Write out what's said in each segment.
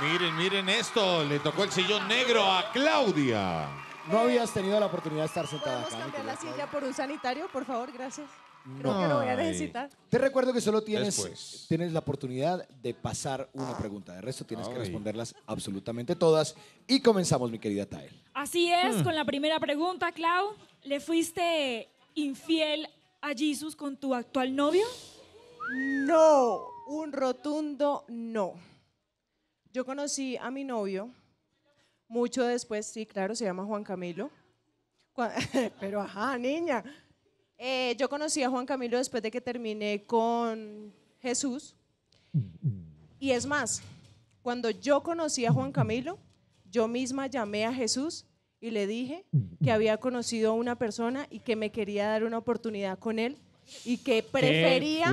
Miren, miren esto. Le tocó el sillón negro a Claudia. No habías tenido la oportunidad de estar sentada ¿Podemos cambiar la silla por un sanitario, por favor? Gracias. Creo que lo voy a necesitar. Eh, Te recuerdo que solo tienes, tienes la oportunidad de pasar una pregunta. De resto, tienes que responderlas absolutamente todas. Y comenzamos, mi querida Tael. Así es, hmm. con la primera pregunta, Clau. ¿Le fuiste infiel a Jesús con tu actual novio? No, un rotundo no. Yo conocí a mi novio mucho después, sí, claro, se llama Juan Camilo. Pero ajá, niña. Eh, yo conocí a Juan Camilo después de que terminé con Jesús. Y es más, cuando yo conocí a Juan Camilo, yo misma llamé a Jesús y le dije que había conocido a una persona y que me quería dar una oportunidad con él y que prefería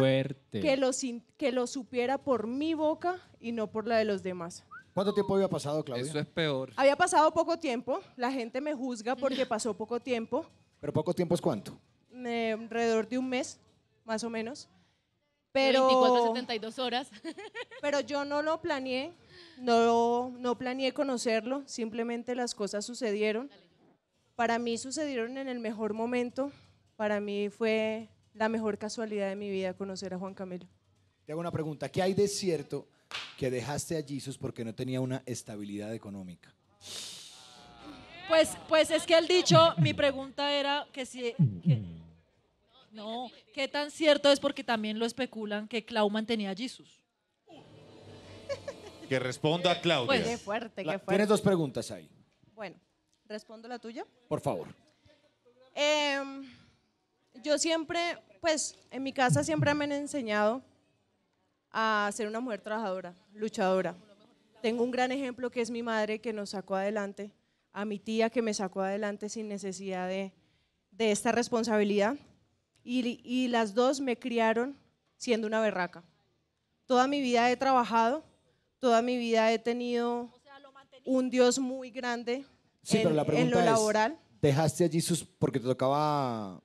que lo, que lo supiera por mi boca y no por la de los demás. ¿Cuánto tiempo había pasado, Claudia? Eso es peor. Había pasado poco tiempo. La gente me juzga porque pasó poco tiempo. ¿Pero poco tiempo es cuánto? Eh, alrededor de un mes, más o menos. Pero, 24 72 horas. pero yo no lo planeé, no, no planeé conocerlo, simplemente las cosas sucedieron. Para mí sucedieron en el mejor momento, para mí fue la mejor casualidad de mi vida conocer a Juan Camilo. Te hago una pregunta, ¿qué hay de cierto que dejaste a Jesus porque no tenía una estabilidad económica? Pues, pues es que el dicho, mi pregunta era que si... no, ¿qué tan cierto es porque también lo especulan que Clau tenía a Jesus? Que responda a Claudia. Pues, fuerte, qué fuerte. Tienes dos preguntas ahí. Bueno, ¿respondo la tuya? Por favor. Eh, yo siempre, pues en mi casa siempre me han enseñado a ser una mujer trabajadora, luchadora. Tengo un gran ejemplo que es mi madre que nos sacó adelante, a mi tía que me sacó adelante sin necesidad de, esta responsabilidad. Y, las dos me criaron siendo una berraca. Toda mi vida he trabajado, toda mi vida he tenido un Dios muy grande en, lo laboral. ¿Dejaste allí sus, porque te tocaba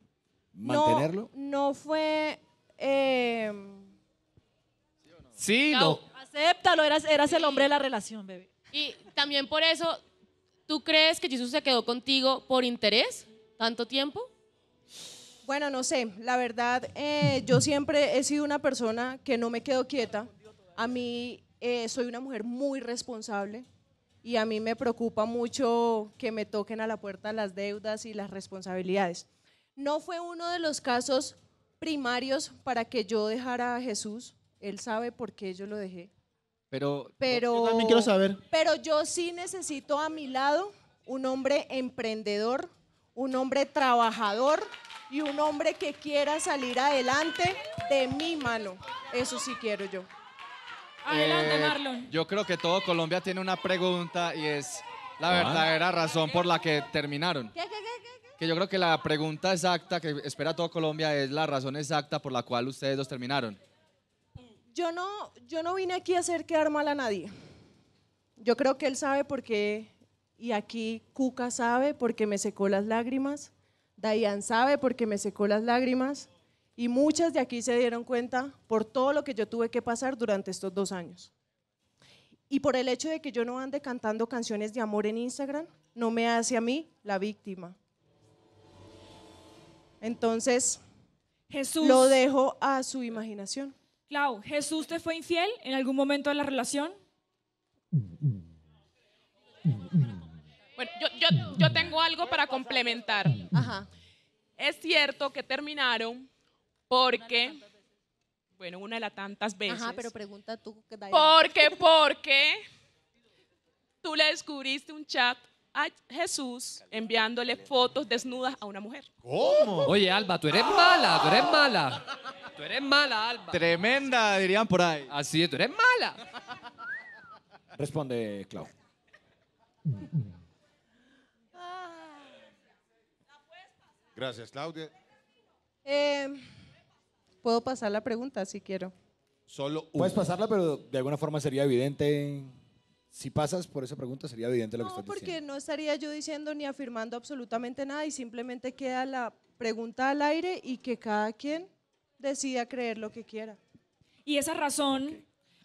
mantenerlo? No, fue. Em, sí, no. Acéptalo, eras, eras el hombre de la relación, bebé. Y también por eso, ¿tú crees que Jesús se quedó contigo por interés tanto tiempo? Bueno, no sé, la verdad, eh, yo siempre he sido una persona que no me quedo quieta. A mí eh, soy una mujer muy responsable y a mí me preocupa mucho que me toquen a la puerta las deudas y las responsabilidades. No fue uno de los casos primarios para que yo dejara a Jesús. Él sabe por qué yo lo dejé. Pero, pero yo quiero saber. Pero yo sí necesito a mi lado un hombre emprendedor, un hombre trabajador y un hombre que quiera salir adelante de mi mano. Eso sí quiero yo. Adelante, eh, Marlon. Yo creo que todo Colombia tiene una pregunta y es la verdadera razón por la que terminaron. ¿Qué, que yo creo que la pregunta exacta que espera toda Colombia es la razón exacta por la cual ustedes dos terminaron. Yo no, yo no vine aquí a hacer quedar mal a nadie. Yo creo que él sabe por qué, y aquí Cuca sabe porque me secó las lágrimas, Dayan sabe porque me secó las lágrimas, y muchas de aquí se dieron cuenta por todo lo que yo tuve que pasar durante estos dos años. Y por el hecho de que yo no ande cantando canciones de amor en Instagram, no me hace a mí la víctima. Entonces, Jesús lo dejó a su imaginación. Clau, ¿Jesús te fue infiel en algún momento de la relación? Bueno, yo, tengo algo para complementar. Ajá. Es cierto que terminaron porque, bueno, una de las tantas veces. Ajá, pero pregunta tú. Porque, porque tú le descubriste un chat a Jesús enviándole fotos desnudas a una mujer. ¿Cómo? Oye, Alba, tú eres mala, tú eres mala. Tú eres mala, Alba. Tremenda, dirían por ahí. Así es, tú eres mala. Responde, Clau. Gracias, Claudia. Eh, puedo pasar la pregunta si quiero. Solo Puedes pasarla, pero de alguna forma sería evidente. Si pasas por esa pregunta sería evidente lo que estás diciendo. No, porque no estaría yo diciendo ni afirmando absolutamente nada y simplemente queda la pregunta al aire y que cada quien decida creer lo que quiera. ¿Y esa razón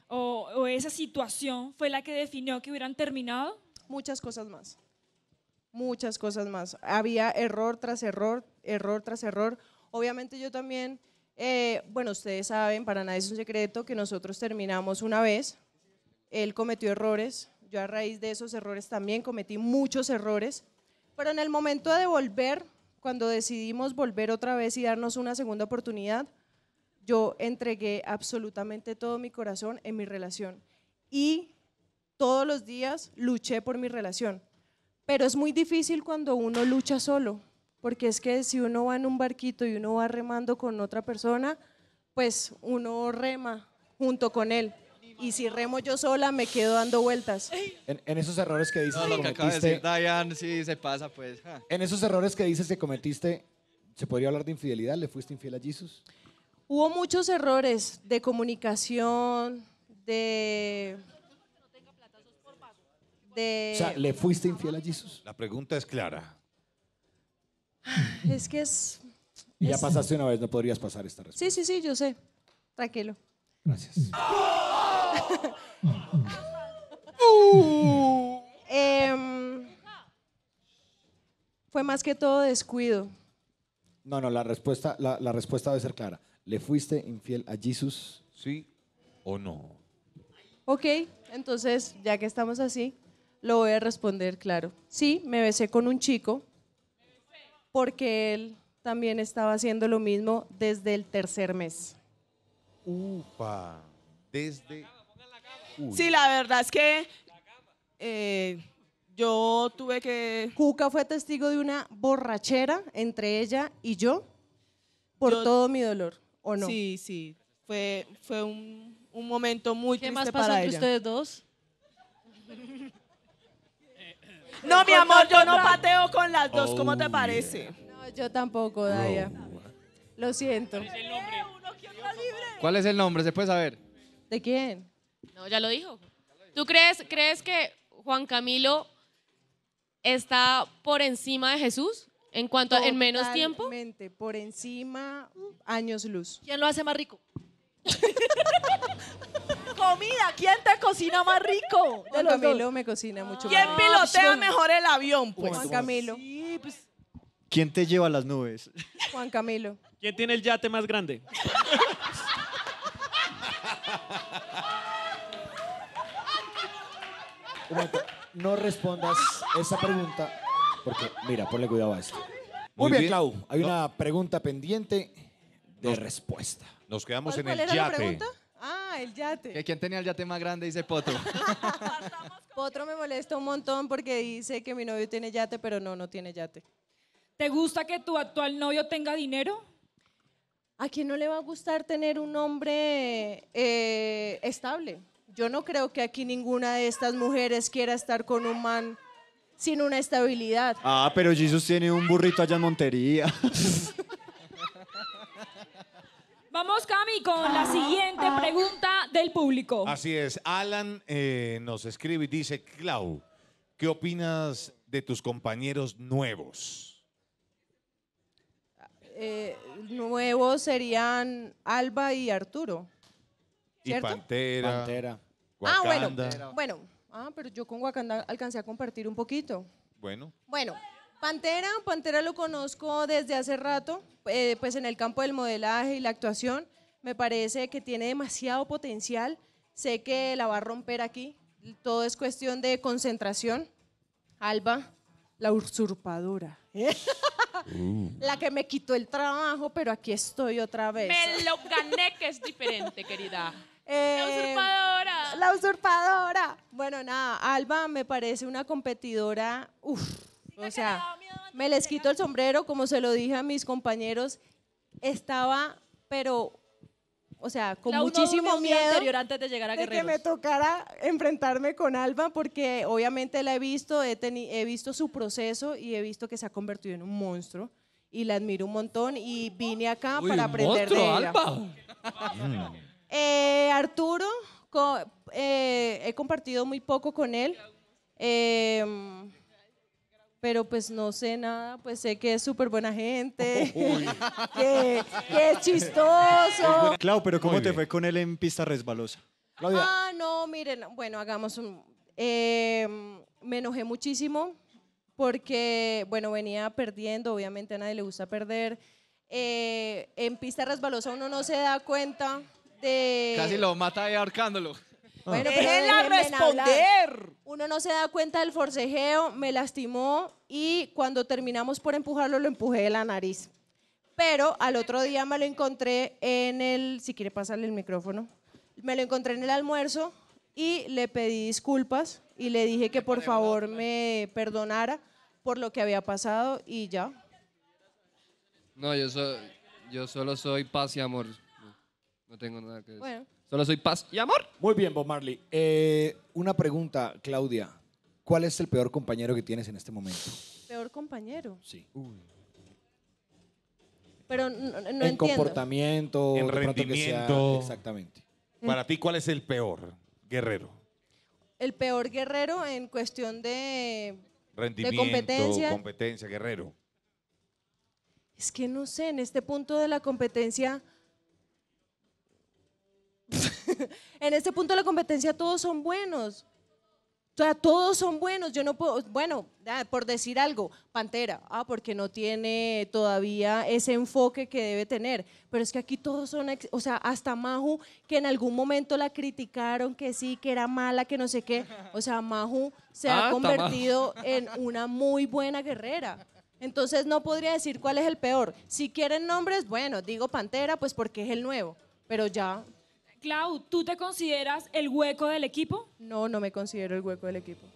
o, esa situación fue la que definió que hubieran terminado? Muchas cosas más. Muchas cosas más. Había error tras error, error tras error. Obviamente yo también, eh, bueno, ustedes saben, para nadie es un secreto que nosotros terminamos una vez, él cometió errores, yo a raíz de esos errores también cometí muchos errores, pero en el momento de volver, cuando decidimos volver otra vez y darnos una segunda oportunidad, yo entregué absolutamente todo mi corazón en mi relación y todos los días luché por mi relación. Pero es muy difícil cuando uno lucha solo, porque es que si uno va en un barquito y uno va remando con otra persona, pues uno rema junto con él y si remo yo sola me quedo dando vueltas. En, esos errores que dices que Diane, sí, se pasa pues. En esos errores que dices que cometiste, ¿se podría hablar de infidelidad? ¿Le fuiste infiel a Jesús? Hubo muchos errores de comunicación, de... o sea, ¿le fuiste infiel a Jesús? La pregunta es clara. Es que es... ya pasaste una vez, no podrías pasar esta respuesta. Sí, sí, sí, yo sé. Tranquilo. Gracias. Em, fue más que todo descuido. No, no, la respuesta, la, respuesta debe ser clara. ¿Le fuiste infiel a Jesús? Sí o no. Ok, entonces, ya que estamos así, lo voy a responder claro. Sí, me besé con un chico porque él también estaba haciendo lo mismo desde el tercer mes. Upa, desde Sí, la verdad es que eh, yo tuve que... Juca fue testigo de una borrachera entre ella y yo por todo mi dolor, ¿o no? Sí, sí. Fue, fue un, momento muy ¿Qué más pasó entre ustedes dos? no, mi amor, yo no pateo con las dos. ¿Cómo te oh, parece? No, yo tampoco, Daya. Lo siento. ¿Cuál es el nombre? ¿Se puede saber? ¿De quién? No, ya lo dijo. ¿Tú crees, crees que Juan Camilo está por encima de Jesús en cuanto en menos tiempo? por encima, años luz. ¿Quién lo hace más rico? Comida, ¿quién te cocina más rico? Juan Camilo me cocina mucho ¿Quién pilotea mejor el avión? Pues? Juan Camilo. Pues. ¿Quién te lleva a las nubes? Juan Camilo. ¿Quién tiene el yate más grande? no respondas esa pregunta porque, mira, ponle cuidado a esto. Muy, bien, Clau. Hay una pregunta pendiente de respuesta. Nos quedamos en el era yate. Ah, el yate. ¿Quién tenía el yate más grande? Dice Potro Potro me molesta un montón porque dice que mi novio tiene yate, pero no, no tiene yate. ¿Te gusta que tu actual novio tenga dinero? ¿A quién no le va a gustar tener un hombre eh, estable? yo no creo que aquí ninguna de estas mujeres quiera estar con un man sin una estabilidad. Ah, pero Jesus tiene un burrito allá en Montería. Vamos, Cami, con la siguiente pregunta del público. Así es. Alan eh, nos escribe y dice, Clau, ¿qué opinas de tus compañeros nuevos? Eh, nuevos serían Alba y Arturo. Y ah, Pantera. bueno. Ah, pero yo con Wakanda alcancé a compartir un poquito. Bueno. Bueno. Pantera, Pantera lo conozco desde hace rato, eh, pues en el campo del modelaje y la actuación. Me parece que tiene demasiado potencial. Sé que la va a romper aquí. Todo es cuestión de concentración. Alba, la usurpadora. Uh. La que me quitó el trabajo, pero aquí estoy otra vez. Me lo gané, que es diferente, querida la eh, usurpadora. La usurpadora. Bueno, nada, Alba me parece una competidora. Uf, o sea, me les quito el sombrero, como se lo dije a mis compañeros. Estaba, pero o sea, con muchísimo miedo antes de, llegar a que me tocara enfrentarme con Alba, porque obviamente la he visto, he, visto su proceso y he visto que se ha convertido en un monstruo y la admiro un montón y vine acá para aprender de ella. Alba. Eh, Arturo, eh, he compartido muy poco con él, em, pero pues no sé nada, pues sé que es súper buena gente, que, es chistoso. Clau, pero ¿cómo te fue con él en pista resbalosa? Ah, no, miren, bueno, hagamos un... Em, me enojé muchísimo porque, bueno, venía perdiendo, obviamente a nadie le gusta perder. Eh, en pista resbalosa uno no se da cuenta Casi lo mata de ahorcándolo. Ah. Bueno, pero responder. Uno no se da cuenta del forcejeo, me lastimó y cuando terminamos por empujarlo lo empujé de la nariz. Pero al otro día me lo encontré en el, si quiere pasarle el micrófono, me lo encontré en el almuerzo y le pedí disculpas y le dije que por favor me perdonara por lo que había pasado y ya. No, yo solo soy paz y amor. No tengo nada que decir. Bueno. Solo soy paz y amor. Muy bien, Bob Marley. Eh, una pregunta, Claudia. ¿Cuál es el peor compañero que tienes en este momento? Peor compañero. Sí. Pero no, no en comportamiento, En rendimiento. exactamente. Para ti, ¿cuál es el peor guerrero? El peor guerrero en cuestión de... Rendimiento, competencia. competencia, guerrero. Es que no sé, en este punto de la competencia en este punto de la competencia todos son buenos. O sea, todos son buenos. Yo no puedo, bueno, por decir algo, Pantera, ah, porque no tiene todavía ese enfoque que debe tener. Pero es que aquí todos son, o sea, hasta Maju, que en algún momento la criticaron, que sí, que era mala, que no sé qué. O sea, Maju se ah, ha convertido en una muy buena guerrera. Entonces no podría decir cuál es el peor. Si quieren nombres, bueno, digo Pantera, pues porque es el nuevo. Pero ya Clau, ¿tú te consideras el hueco del equipo? No, no me considero el hueco del equipo.